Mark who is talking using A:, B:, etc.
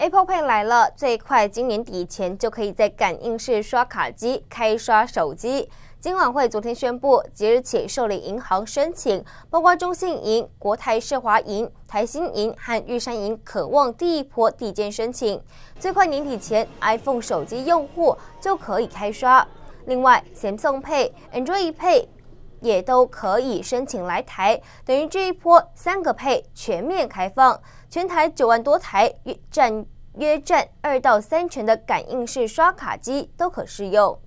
A: Apple Pay 来了，最快今年底前就可以在感应式刷卡机开刷手机。金管会昨天宣布，即日起受理银行申请，包括中信银、国泰、社华银、台新银和玉山银，渴望第一波递件申请，最快年底前 iPhone 手机用户就可以开刷。另外，Samsung Pay、Android Pay。也都可以申请来台，等于这一波三个配全面开放，全台九万多台约占约占二到三成的感应式刷卡机都可适用。